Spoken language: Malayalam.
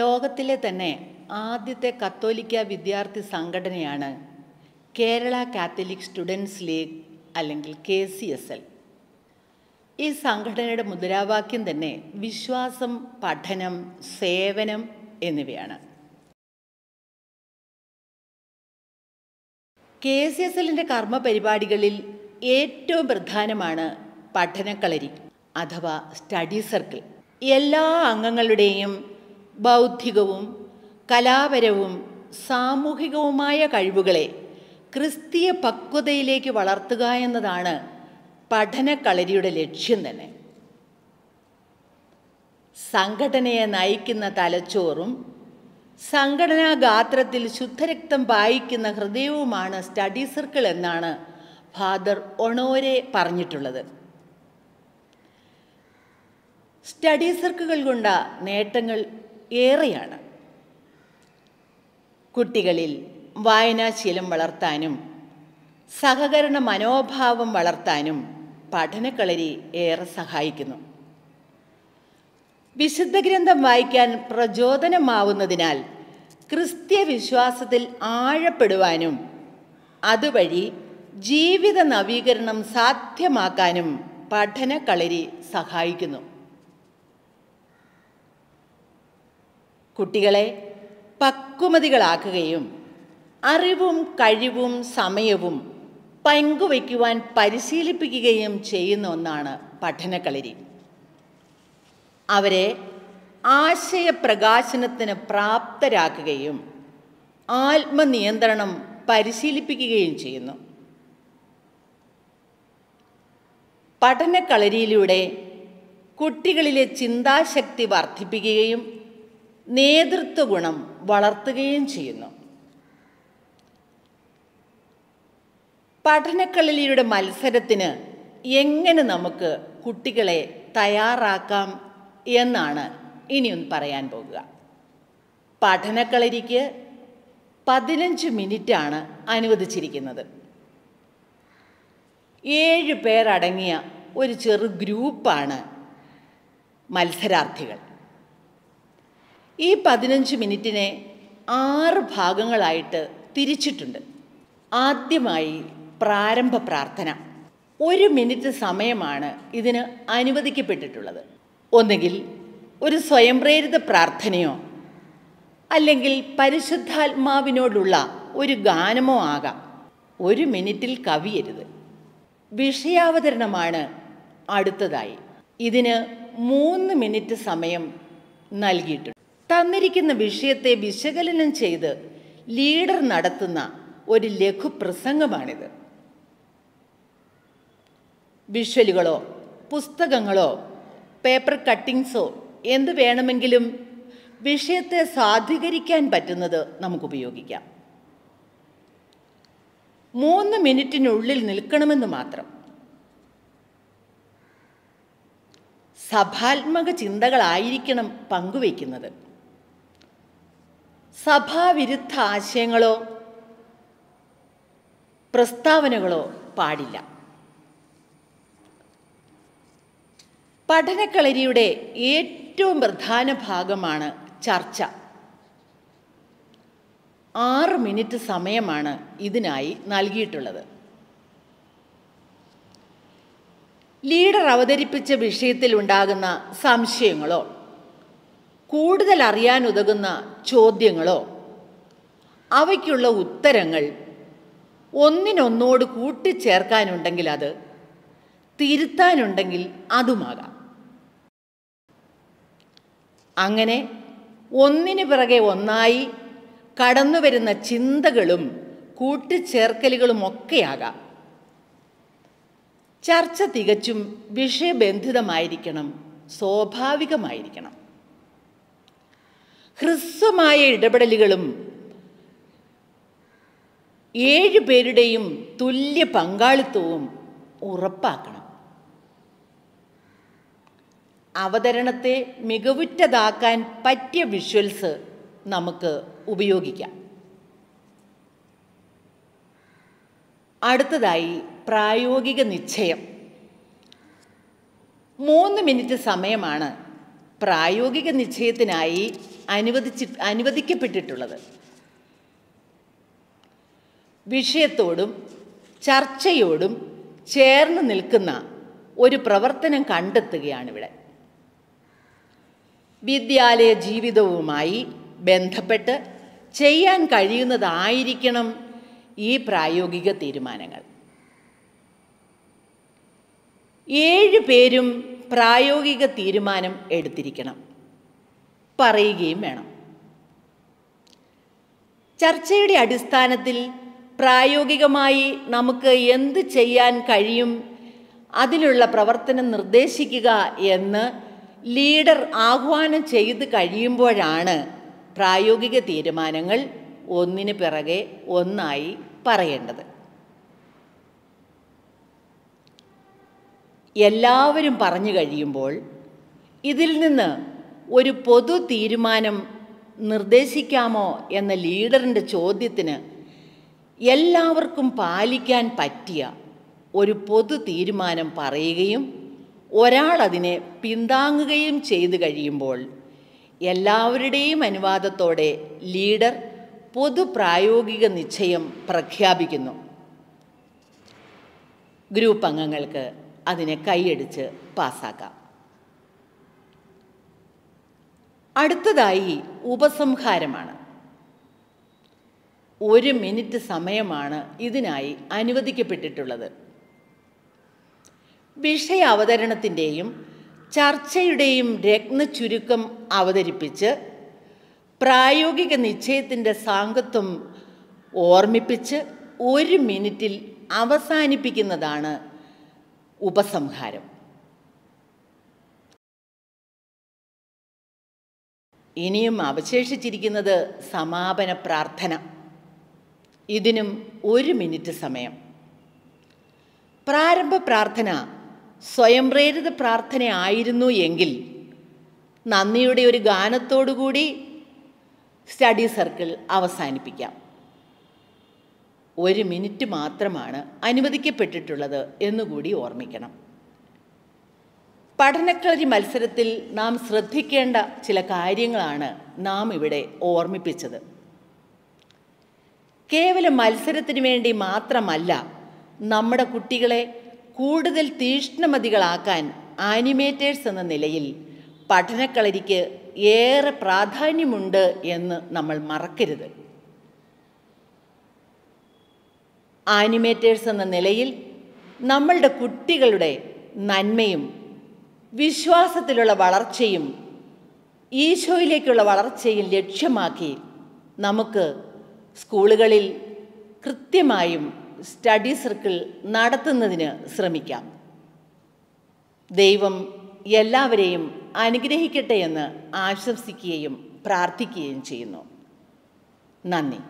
ലോകത്തിലെ തന്നെ ആദ്യത്തെ കത്തോലിക്ക വിദ്യാർത്ഥി സംഘടനയാണ് കേരള കാത്തലിക് സ്റ്റുഡൻസ് ലീഗ് അല്ലെങ്കിൽ കെ സി എസ് എൽ ഈ സംഘടനയുടെ മുദ്രാവാക്യം തന്നെ വിശ്വാസം പഠനം സേവനം എന്നിവയാണ് കെ സി എസ് എല്ലിൻ്റെ കർമ്മ പരിപാടികളിൽ ഏറ്റവും പ്രധാനമാണ് പഠനക്കളരി അഥവാ സ്റ്റഡി സർക്കിൾ എല്ലാ അംഗങ്ങളുടെയും ബൗദ്ധികവും കലാപരവും സാമൂഹികവുമായ കഴിവുകളെ ക്രിസ്തീയ പക്വതയിലേക്ക് വളർത്തുക എന്നതാണ് പഠനക്കളരിയുടെ ലക്ഷ്യം തന്നെ സംഘടനയെ നയിക്കുന്ന തലച്ചോറും സംഘടനാ ഗാത്രത്തിൽ ശുദ്ധരക്തം പായിക്കുന്ന ഹൃദയവുമാണ് സ്റ്റഡി സർക്കിൾ എന്നാണ് ഫാദർ ഒണോരെ പറഞ്ഞിട്ടുള്ളത് സ്റ്റഡി സർക്കിളുകൾ കൊണ്ട നേട്ടങ്ങൾ ഏറെയാണ് കുട്ടികളിൽ വായനാശീലം വളർത്താനും സഹകരണ മനോഭാവം വളർത്താനും പഠനക്കളരി ഏറെ സഹായിക്കുന്നു വിശുദ്ധ ഗ്രന്ഥം വായിക്കാൻ പ്രചോദനമാവുന്നതിനാൽ ക്രിസ്ത്യ വിശ്വാസത്തിൽ ആഴപ്പെടുവാനും അതുവഴി ജീവിത നവീകരണം സാധ്യമാക്കാനും പഠനക്കളരി സഹായിക്കുന്നു കുട്ടികളെ പക്വമതികളാക്കുകയും അറിവും കഴിവും സമയവും പങ്കുവയ്ക്കുവാൻ പരിശീലിപ്പിക്കുകയും ചെയ്യുന്ന ഒന്നാണ് പഠനക്കളരി അവരെ ആശയപ്രകാശനത്തിന് പ്രാപ്തരാക്കുകയും ആത്മനിയന്ത്രണം പരിശീലിപ്പിക്കുകയും ചെയ്യുന്നു പഠനക്കളരിയിലൂടെ കുട്ടികളിലെ ചിന്താശക്തി വർദ്ധിപ്പിക്കുകയും നേതൃത്വ ഗുണം വളർത്തുകയും ചെയ്യുന്നു പഠനക്കളിലൂടെ മത്സരത്തിന് എങ്ങനെ നമുക്ക് കുട്ടികളെ തയ്യാറാക്കാം എന്നാണ് ഇനിയൊന്ന് പറയാൻ പോകുക പഠനക്കളരിക്ക് പതിനഞ്ച് മിനിറ്റാണ് അനുവദിച്ചിരിക്കുന്നത് ഏഴ് പേരടങ്ങിയ ഒരു ചെറു ഗ്രൂപ്പാണ് മത്സരാർത്ഥികൾ ഈ പതിനഞ്ച് മിനിറ്റിനെ ആറ് ഭാഗങ്ങളായിട്ട് തിരിച്ചിട്ടുണ്ട് ആദ്യമായി പ്രാരംഭ പ്രാർത്ഥന ഒരു മിനിറ്റ് സമയമാണ് ഇതിന് അനുവദിക്കപ്പെട്ടിട്ടുള്ളത് ഒന്നുകിൽ ഒരു സ്വയംപ്രേരിത പ്രാർത്ഥനയോ അല്ലെങ്കിൽ പരിശുദ്ധാത്മാവിനോടുള്ള ഒരു ഗാനമോ ആകാം ഒരു മിനിറ്റിൽ കവിയരുത് വിഷയാവതരണമാണ് അടുത്തതായി ഇതിന് മൂന്ന് മിനിറ്റ് സമയം നൽകിയിട്ടുണ്ട് തന്നിരിക്കുന്ന വിഷയത്തെ വിശകലനം ചെയ്ത് ലീഡർ നടത്തുന്ന ഒരു ലഘുപ്രസംഗമാണിത് വിഷ്വലുകളോ പുസ്തകങ്ങളോ പേപ്പർ കട്ടിങ്സോ എന്ത് വേണമെങ്കിലും വിഷയത്തെ സാധൂകരിക്കാൻ പറ്റുന്നത് നമുക്ക് ഉപയോഗിക്കാം മൂന്ന് മിനിറ്റിനുള്ളിൽ നിൽക്കണമെന്ന് മാത്രം സഭാത്മക ചിന്തകളായിരിക്കണം പങ്കുവയ്ക്കുന്നത് സഭാവിരുദ്ധ ആശയങ്ങളോ പ്രസ്താവനകളോ പാടില്ല പഠനക്കളരിയുടെ ഏറ്റവും പ്രധാന ഭാഗമാണ് ചർച്ച ആറ് മിനിറ്റ് സമയമാണ് ഇതിനായി നൽകിയിട്ടുള്ളത് ലീഡർ അവതരിപ്പിച്ച വിഷയത്തിൽ ഉണ്ടാകുന്ന സംശയങ്ങളോ കൂടുതൽ അറിയാൻ ഉതകുന്ന ചോദ്യങ്ങളോ അവയ്ക്കുള്ള ഉത്തരങ്ങൾ ഒന്നിനൊന്നോട് കൂട്ടിച്ചേർക്കാനുണ്ടെങ്കിൽ അത് തിരുത്താനുണ്ടെങ്കിൽ അതുമാകാം അങ്ങനെ ഒന്നിന് പിറകെ ഒന്നായി കടന്നുവരുന്ന ചിന്തകളും കൂട്ടിച്ചേർക്കലുകളും ഒക്കെയാകാം ചർച്ച തികച്ചും വിഷയബന്ധിതമായിരിക്കണം സ്വാഭാവികമായിരിക്കണം ഹ്രസ്വമായ ഇടപെടലുകളും ഏഴ് പേരുടെയും തുല്യ പങ്കാളിത്തവും ഉറപ്പാക്കണം അവതരണത്തെ മികവുറ്റതാക്കാൻ പറ്റിയ വിഷ്വൽസ് നമുക്ക് ഉപയോഗിക്കാം അടുത്തതായി പ്രായോഗിക നിശ്ചയം മൂന്ന് മിനിറ്റ് സമയമാണ് പ്രായോഗിക നിശ്ചയത്തിനായി അനുവദിച്ചി അനുവദിക്കപ്പെട്ടിട്ടുള്ളത് വിഷയത്തോടും ചർച്ചയോടും ചേർന്ന് നിൽക്കുന്ന ഒരു പ്രവർത്തനം കണ്ടെത്തുകയാണിവിടെ വിദ്യാലയ ജീവിതവുമായി ബന്ധപ്പെട്ട് ചെയ്യാൻ കഴിയുന്നതായിരിക്കണം ഈ പ്രായോഗിക തീരുമാനങ്ങൾ ഏഴ് പേരും പ്രായോഗിക തീരുമാനം എടുത്തിരിക്കണം പറയുകയും വേണം ചർച്ചയുടെ അടിസ്ഥാനത്തിൽ പ്രായോഗികമായി നമുക്ക് എന്ത് ചെയ്യാൻ കഴിയും അതിലുള്ള പ്രവർത്തനം നിർദ്ദേശിക്കുക എന്ന് ലീഡർ ആഹ്വാനം ചെയ്ത് കഴിയുമ്പോഴാണ് പ്രായോഗിക തീരുമാനങ്ങൾ ഒന്നിന് പിറകെ ഒന്നായി പറയേണ്ടത് എല്ലാവരും പറഞ്ഞു കഴിയുമ്പോൾ ഇതിൽ നിന്ന് ഒരു പൊതു തീരുമാനം നിർദ്ദേശിക്കാമോ എന്ന ലീഡറിൻ്റെ ചോദ്യത്തിന് എല്ലാവർക്കും പാലിക്കാൻ പറ്റിയ ഒരു പൊതു തീരുമാനം പറയുകയും ഒരാൾ അതിനെ പിന്താങ്ങുകയും ചെയ്തു കഴിയുമ്പോൾ എല്ലാവരുടെയും അനുവാദത്തോടെ ലീഡർ പൊതു പ്രായോഗിക നിശ്ചയം പ്രഖ്യാപിക്കുന്നു ഗ്രൂപ്പ് അംഗങ്ങൾക്ക് അതിനെ കൈയടിച്ച് പാസ്സാക്കാം അടുത്തതായി ഉപസംഹാരമാണ് ഒരു മിനിറ്റ് സമയമാണ് ഇതിനായി അനുവദിക്കപ്പെട്ടിട്ടുള്ളത് വിഷയ അവതരണത്തിൻ്റെയും ചർച്ചയുടെയും ചുരുക്കം അവതരിപ്പിച്ച് പ്രായോഗിക നിശ്ചയത്തിൻ്റെ സാങ്കത്വം ഓർമ്മിപ്പിച്ച് ഒരു മിനിറ്റിൽ അവസാനിപ്പിക്കുന്നതാണ് ഉപസംഹാരം ഇനിയും അവശേഷിച്ചിരിക്കുന്നത് സമാപന പ്രാർത്ഥന ഇതിനും ഒരു മിനിറ്റ് സമയം പ്രാരംഭ പ്രാർത്ഥന സ്വയംപ്രേരിത പ്രാർത്ഥനയായിരുന്നു എങ്കിൽ നന്ദിയുടെ ഒരു ഗാനത്തോടുകൂടി സ്റ്റഡി സർക്കിൾ അവസാനിപ്പിക്കാം ഒരു മിനിറ്റ് മാത്രമാണ് അനുവദിക്കപ്പെട്ടിട്ടുള്ളത് എന്നുകൂടി ഓർമ്മിക്കണം പഠനക്കളരി മത്സരത്തിൽ നാം ശ്രദ്ധിക്കേണ്ട ചില കാര്യങ്ങളാണ് നാം ഇവിടെ ഓർമ്മിപ്പിച്ചത് കേവലം മത്സരത്തിന് വേണ്ടി മാത്രമല്ല നമ്മുടെ കുട്ടികളെ കൂടുതൽ തീഷ്ണമതികളാക്കാൻ ആനിമേറ്റേഴ്സ് എന്ന നിലയിൽ പഠനക്കളരിക്ക് ഏറെ പ്രാധാന്യമുണ്ട് എന്ന് നമ്മൾ മറക്കരുത് ആനിമേറ്റേഴ്സ് എന്ന നിലയിൽ നമ്മളുടെ കുട്ടികളുടെ നന്മയും വിശ്വാസത്തിലുള്ള വളർച്ചയും ഈശോയിലേക്കുള്ള വളർച്ചയും ലക്ഷ്യമാക്കി നമുക്ക് സ്കൂളുകളിൽ കൃത്യമായും സ്റ്റഡി സർക്കിൾ നടത്തുന്നതിന് ശ്രമിക്കാം ദൈവം എല്ലാവരെയും അനുഗ്രഹിക്കട്ടെ എന്ന് ആശംസിക്കുകയും പ്രാർത്ഥിക്കുകയും ചെയ്യുന്നു നന്ദി